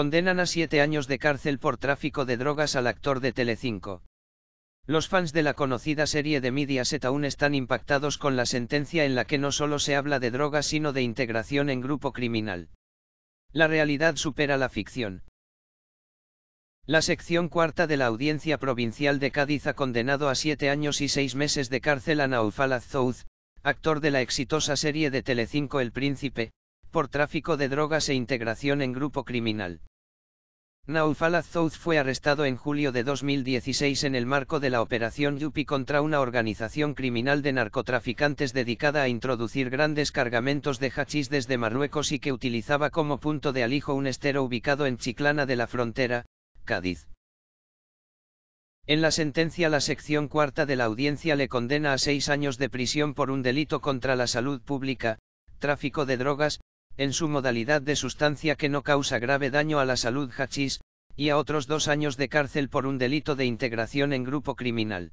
Condenan a siete años de cárcel por tráfico de drogas al actor de Telecinco. Los fans de la conocida serie de Mediaset aún están impactados con la sentencia en la que no solo se habla de drogas sino de integración en grupo criminal. La realidad supera la ficción. La sección cuarta de la Audiencia Provincial de Cádiz ha condenado a siete años y seis meses de cárcel a Naufal Azouz, actor de la exitosa serie de Telecinco El Príncipe, por tráfico de drogas e integración en grupo criminal. Naufala Zouz fue arrestado en julio de 2016 en el marco de la Operación Yupi contra una organización criminal de narcotraficantes dedicada a introducir grandes cargamentos de hachís desde Marruecos y que utilizaba como punto de alijo un estero ubicado en Chiclana de la Frontera, Cádiz. En la sentencia la sección cuarta de la audiencia le condena a seis años de prisión por un delito contra la salud pública, tráfico de drogas, en su modalidad de sustancia que no causa grave daño a la salud hachís, y a otros dos años de cárcel por un delito de integración en grupo criminal.